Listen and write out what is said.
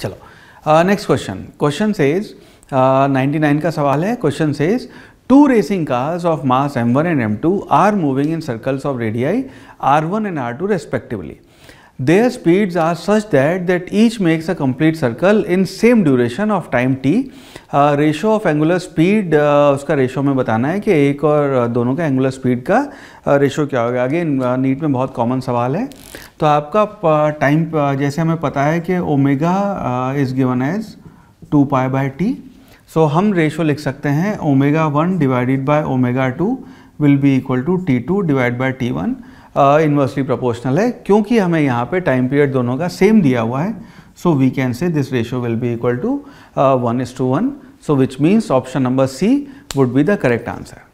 चलो next question question says nine का सवाल है question says two racing cars of mass M one and M two are moving in circles of radii R one and R two respectively their speeds are such that that each makes a complete circle in same duration of time T ratio of angular speed उसका ratio में बताना है कि एक और uh, दोनों का angular speed का रेशो uh, क्या होगा अगेन नीट में बहुत कॉमन सवाल है तो आपका टाइम जैसे हमें पता है कि omega is given as two pi by T so हम रेशो लिख सकते हैं omega one divided by omega two will be equal to T two divide by T one inversely proportional है क्योंकि हमें यहाँ पे टाइम पीरियड दोनों का सेम दिया हुआ है so we can say this ratio will be equal to one is to one so which means option number C would be the correct answer